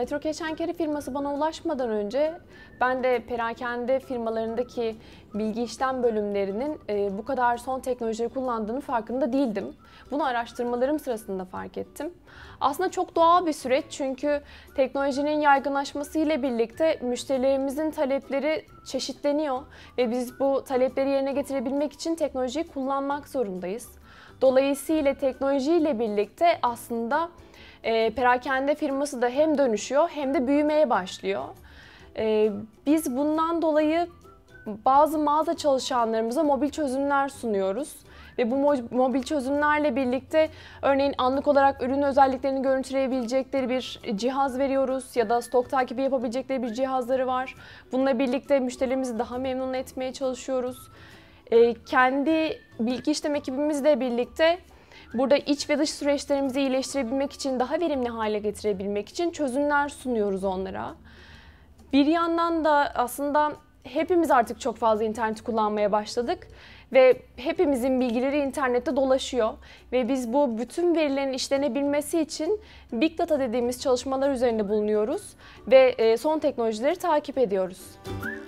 Metro Keşenkeri firması bana ulaşmadan önce ben de perakende firmalarındaki bilgi işlem bölümlerinin e, bu kadar son teknolojiyi kullandığını farkında değildim. Bunu araştırmalarım sırasında fark ettim. Aslında çok doğal bir süreç çünkü teknolojinin yaygınlaşması ile birlikte müşterilerimizin talepleri çeşitleniyor ve biz bu talepleri yerine getirebilmek için teknolojiyi kullanmak zorundayız. Dolayısıyla teknolojiyle birlikte aslında e, perakende firması da hem dönüşüyor hem de büyümeye başlıyor. E, biz bundan dolayı bazı mağaza çalışanlarımıza mobil çözümler sunuyoruz. Ve bu mobil çözümlerle birlikte örneğin anlık olarak ürün özelliklerini görüntüleyebilecekleri bir cihaz veriyoruz ya da stok takibi yapabilecekleri bir cihazları var. Bununla birlikte müşterilerimizi daha memnun etmeye çalışıyoruz. Ee, kendi bilgi işlem ekibimizle birlikte Burada iç ve dış süreçlerimizi iyileştirebilmek için, daha verimli hale getirebilmek için çözümler sunuyoruz onlara. Bir yandan da aslında hepimiz artık çok fazla interneti kullanmaya başladık ve hepimizin bilgileri internette dolaşıyor ve biz bu bütün verilerin işlenebilmesi için big data dediğimiz çalışmalar üzerinde bulunuyoruz ve e, son teknolojileri takip ediyoruz. Müzik